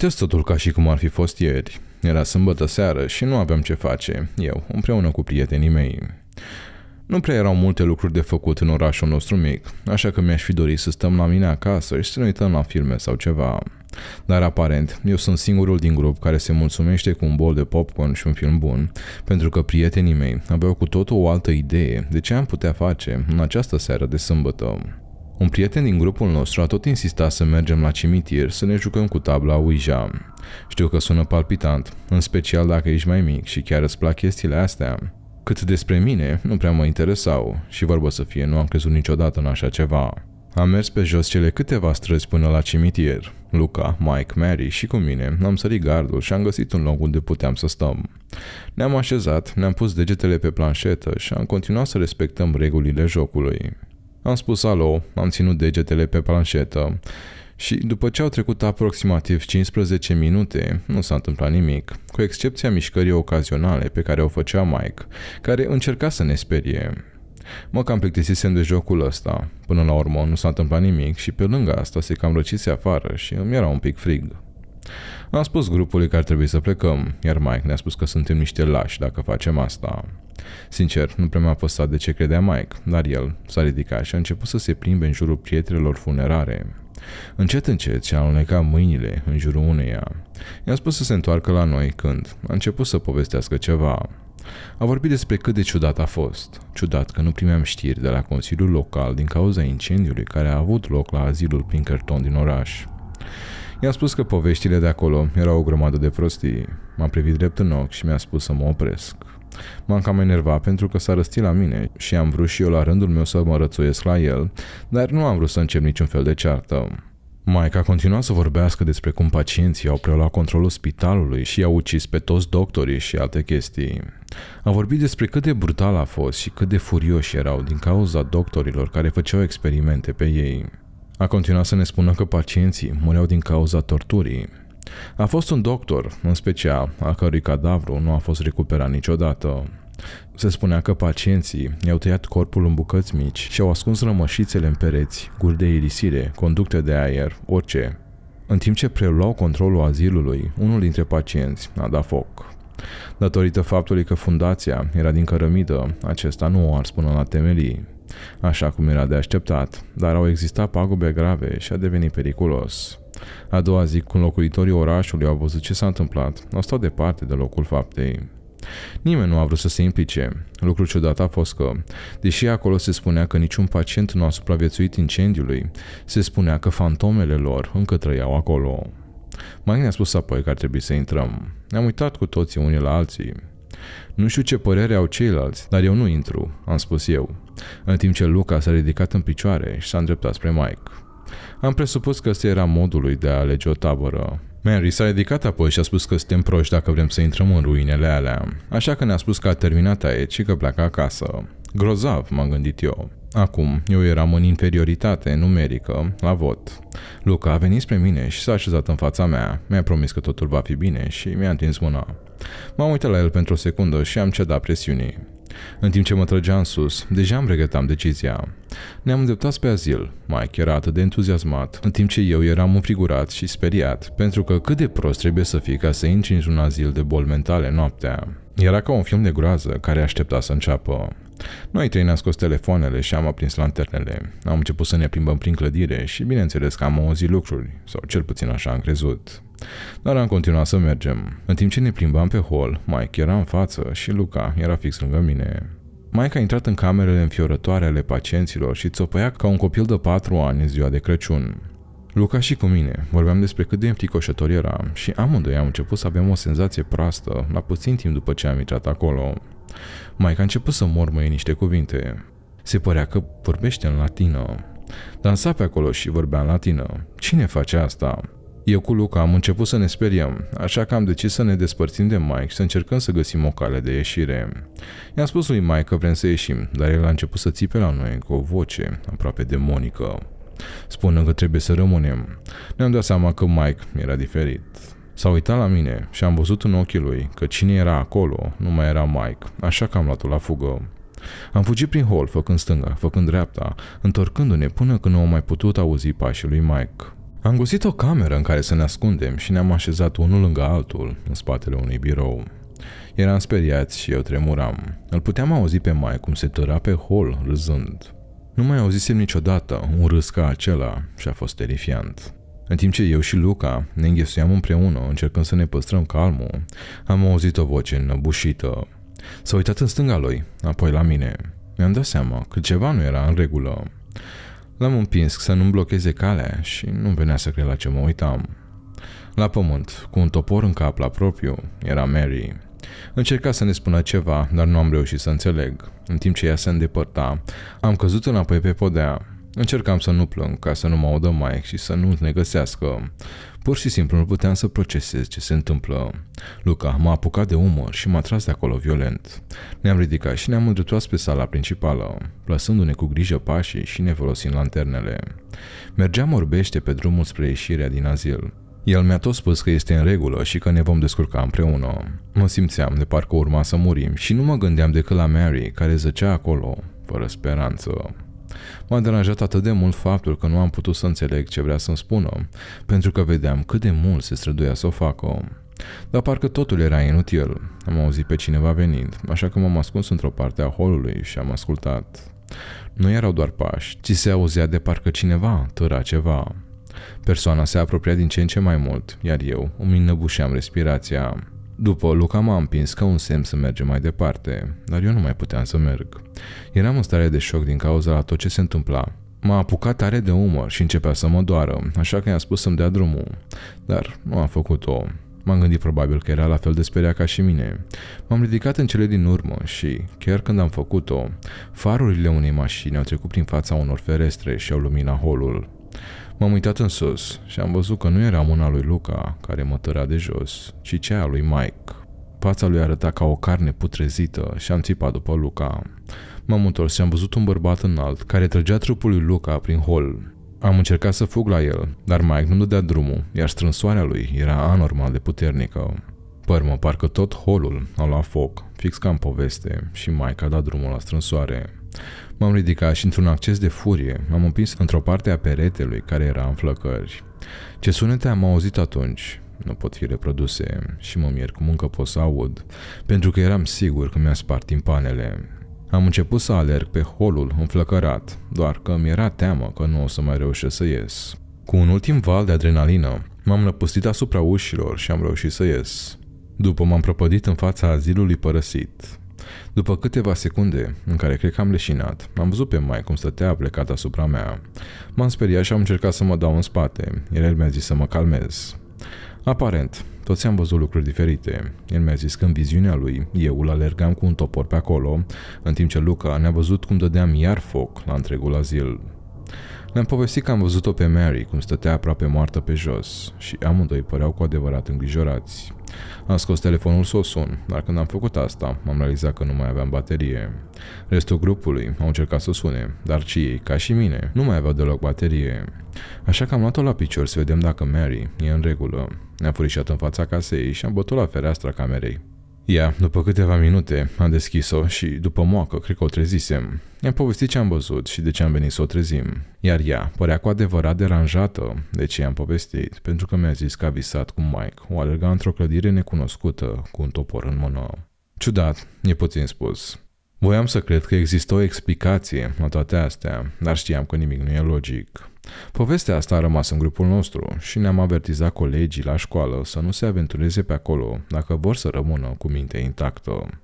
Amintesc totul ca și cum ar fi fost ieri. Era sâmbătă seară și nu aveam ce face, eu, împreună cu prietenii mei. Nu prea erau multe lucruri de făcut în orașul nostru mic, așa că mi-aș fi dorit să stăm la mine acasă și să ne uităm la filme sau ceva. Dar aparent, eu sunt singurul din grup care se mulțumește cu un bol de popcorn și un film bun, pentru că prietenii mei aveau cu totul o altă idee de ce am putea face în această seară de sâmbătă. Un prieten din grupul nostru a tot insistat să mergem la cimitir să ne jucăm cu tabla Ouija. Știu că sună palpitant, în special dacă ești mai mic și chiar îți plac chestiile astea. Cât despre mine, nu prea mă interesau și vorba să fie, nu am crezut niciodată în așa ceva. Am mers pe jos cele câteva străzi până la cimitir. Luca, Mike, Mary și cu mine am sărit gardul și am găsit un loc unde puteam să stăm. Ne-am așezat, ne-am pus degetele pe planșetă și am continuat să respectăm regulile jocului. Am spus alo, am ținut degetele pe planșetă și după ce au trecut aproximativ 15 minute, nu s-a întâmplat nimic, cu excepția mișcării ocazionale pe care o făcea Mike, care încerca să ne sperie. Mă cam plictisisem de jocul ăsta. Până la urmă nu s-a întâmplat nimic și pe lângă asta se cam răcise afară și îmi era un pic frig. Am spus grupului că ar trebui să plecăm, iar Mike ne-a spus că suntem niște lași dacă facem asta. Sincer, nu prea mi-a păsat de ce credea Mike, dar el s-a ridicat și a început să se plimbe în jurul prietenilor funerare. Încet, încet și-a alunecat mâinile în jurul uneia. i a spus să se întoarcă la noi când a început să povestească ceva. A vorbit despre cât de ciudat a fost. Ciudat că nu primeam știri de la Consiliul Local din cauza incendiului care a avut loc la azilul Pinkerton din oraș. i a spus că poveștile de acolo erau o grămadă de prostii. M-a privit drept în ochi și mi-a spus să mă opresc. M-am cam enervat pentru că s-a răstit la mine și am vrut și eu la rândul meu să mă rățuiesc la el, dar nu am vrut să încep niciun fel de ceartă. Maica continua să vorbească despre cum pacienții au preluat controlul spitalului și i-au ucis pe toți doctorii și alte chestii. A vorbit despre cât de brutal a fost și cât de furioși erau din cauza doctorilor care făceau experimente pe ei. A continuat să ne spună că pacienții mureau din cauza torturii, a fost un doctor, în special, a cărui cadavru nu a fost recuperat niciodată. Se spunea că pacienții i-au tăiat corpul în bucăți mici și au ascuns rămășițele în pereți, guri de irisire, conducte de aer, orice. În timp ce preluau controlul azilului, unul dintre pacienți a dat foc. Datorită faptului că fundația era din cărămidă, acesta nu o ars până la temelii. Așa cum era de așteptat, dar au existat pagube grave și a devenit periculos. A doua zi, când locuitorii orașului au văzut ce s-a întâmplat, au stat departe de locul faptei. Nimeni nu a vrut să se implice. Lucru ciudat a fost că, deși acolo se spunea că niciun pacient nu a supraviețuit incendiului, se spunea că fantomele lor încă trăiau acolo. Mai ne-a spus apoi că ar trebui să intrăm. Ne-am uitat cu toții unii la alții. Nu știu ce părere au ceilalți, dar eu nu intru, am spus eu, în timp ce Luca s-a ridicat în picioare și s-a îndreptat spre Mike. Am presupus că ăsta era modul lui de a alege o tabără. Mary s-a ridicat apoi și a spus că suntem proști dacă vrem să intrăm în ruinele alea, așa că ne-a spus că a terminat aici și că pleacă acasă. Grozav, m-am gândit eu. Acum, eu eram în inferioritate numerică la vot. Luca a venit spre mine și s-a așezat în fața mea. Mi-a promis că totul va fi bine și mi-a întins mâna. M-am uitat la el pentru o secundă și am cedat presiunii în timp ce mă trăgea în sus, deja îmi regretam decizia. Ne-am îndreptat spre azil. Mike era atât de entuziasmat, în timp ce eu eram înfrigurat și speriat, pentru că cât de prost trebuie să fii ca să intri într-un azil de boli mentale noaptea. Era ca un film de groază care aștepta să înceapă. Noi trei ne-am scos telefoanele și am aprins lanternele. Am început să ne plimbăm prin clădire și bineînțeles că am auzit lucruri, sau cel puțin așa am crezut. Dar am continuat să mergem. În timp ce ne plimbam pe hol, Mike era în față și Luca era fix lângă mine. Mike a intrat în camerele înfiorătoare ale pacienților și țopăia ca un copil de patru ani în ziua de Crăciun. Luca și cu mine vorbeam despre cât de înfricoșător era și amândoi am început să avem o senzație proastă la puțin timp după ce am intrat acolo. Mai a început să mormăie niște cuvinte. Se părea că vorbește în latină. Dansa pe acolo și vorbea în latină. Cine face asta? Eu cu Luca am început să ne speriem, așa că am decis să ne despărțim de Mike și să încercăm să găsim o cale de ieșire. I-am spus lui Mike că vrem să ieșim, dar el a început să țipe la noi cu o voce aproape demonică spunând că trebuie să rămânem. Ne-am dat seama că Mike era diferit. S-a uitat la mine și am văzut în ochii lui că cine era acolo nu mai era Mike, așa că am luat-o la fugă. Am fugit prin hol, făcând stânga, făcând dreapta, întorcându-ne până când nu am mai putut auzi pașii lui Mike. Am găsit o cameră în care să ne ascundem și ne-am așezat unul lângă altul, în spatele unui birou. Eram speriați și eu tremuram. Îl puteam auzi pe Mike cum se tăra pe hol, râzând. Nu mai auzisem niciodată un râs ca acela și a fost terifiant. În timp ce eu și Luca ne înghesuiam împreună, încercând să ne păstrăm calmul, am auzit o voce înăbușită. S-a uitat în stânga lui, apoi la mine. Mi-am dat seama că ceva nu era în regulă. L-am împins să nu-mi blocheze calea și nu venea să cred la ce mă uitam. La pământ, cu un topor în cap la propriu, era Mary. Încerca să ne spună ceva, dar nu am reușit să înțeleg. În timp ce ea se îndepărta, am căzut înapoi pe podea. Încercam să nu plâng ca să nu mă audă mai și să nu ne găsească. Pur și simplu nu puteam să procesez ce se întâmplă. Luca m-a apucat de umăr și m-a tras de acolo violent. Ne-am ridicat și ne-am îndreptat spre sala principală, plasându ne cu grijă pașii și ne folosind lanternele. Mergeam orbește pe drumul spre ieșirea din azil. El mi-a tot spus că este în regulă și că ne vom descurca împreună. Mă simțeam de parcă urma să murim și nu mă gândeam decât la Mary, care zăcea acolo, fără speranță. M-a deranjat atât de mult faptul că nu am putut să înțeleg ce vrea să-mi spună, pentru că vedeam cât de mult se străduia să o facă. Dar parcă totul era inutil. Am auzit pe cineva venind, așa că m-am ascuns într-o parte a holului și am ascultat. Nu erau doar pași, ci se auzea de parcă cineva târa ceva. Persoana se apropia din ce în ce mai mult, iar eu îmi înnăbușeam respirația. După, Luca m-a împins ca un semn să mergem mai departe, dar eu nu mai puteam să merg. Eram în stare de șoc din cauza la tot ce se întâmpla. M-a apucat tare de umăr și începea să mă doară, așa că i-am spus să-mi dea drumul. Dar nu a făcut-o. M-am gândit probabil că era la fel de speriat ca și mine. M-am ridicat în cele din urmă și, chiar când am făcut-o, farurile unei mașini au trecut prin fața unor ferestre și au luminat holul. M-am uitat în sus și am văzut că nu era mâna lui Luca care mă tăra de jos, ci cea a lui Mike. Fața lui arăta ca o carne putrezită și am țipat după Luca. M-am întors și am văzut un bărbat înalt care trăgea trupul lui Luca prin hol. Am încercat să fug la el, dar Mike nu-mi dădea drumul, iar strânsoarea lui era anormal de puternică. Părmă, parcă tot holul a luat foc, fix ca în poveste, și Mike a dat drumul la strânsoare. M-am ridicat și într-un acces de furie m-am împins într-o parte a peretelui care era în flăcări. Ce sunete am auzit atunci nu pot fi reproduse și mă mir cum încă pot să aud, pentru că eram sigur că mi-a spart timpanele. Am început să alerg pe holul înflăcărat, doar că mi-era teamă că nu o să mai reușesc să ies. Cu un ultim val de adrenalină, m-am năpustit asupra ușilor și am reușit să ies. După m-am prăpădit în fața azilului părăsit. După câteva secunde, în care cred că am leșinat, am văzut pe mai cum stătea plecat asupra mea. M-am speriat și am încercat să mă dau în spate, iar el mi-a zis să mă calmez. Aparent, toți am văzut lucruri diferite. El mi-a zis că în viziunea lui, eu îl alergam cu un topor pe acolo, în timp ce Luca ne-a văzut cum dădeam iar foc la întregul azil. Mi-am povestit că am văzut-o pe Mary cum stătea aproape moartă pe jos și amândoi păreau cu adevărat îngrijorați. Am scos telefonul să o sun, dar când am făcut asta, am realizat că nu mai aveam baterie. Restul grupului au încercat să o sune, dar și ei, ca și mine, nu mai aveau deloc baterie. Așa că am luat-o la picior să vedem dacă Mary e în regulă. Ne-am furișat în fața casei și am bătut la fereastra camerei. Ea, după câteva minute, a deschis-o și, după moacă, cred că o trezisem. I-am povestit ce am văzut și de ce am venit să o trezim. Iar ea părea cu adevărat deranjată de ce i-am povestit, pentru că mi-a zis că a visat cu Mike, o alerga într-o clădire necunoscută, cu un topor în mână. Ciudat, e puțin spus. Voiam să cred că există o explicație la toate astea, dar știam că nimic nu e logic. Povestea asta a rămas în grupul nostru și ne-am avertizat colegii la școală să nu se aventureze pe acolo dacă vor să rămână cu mintea intactă.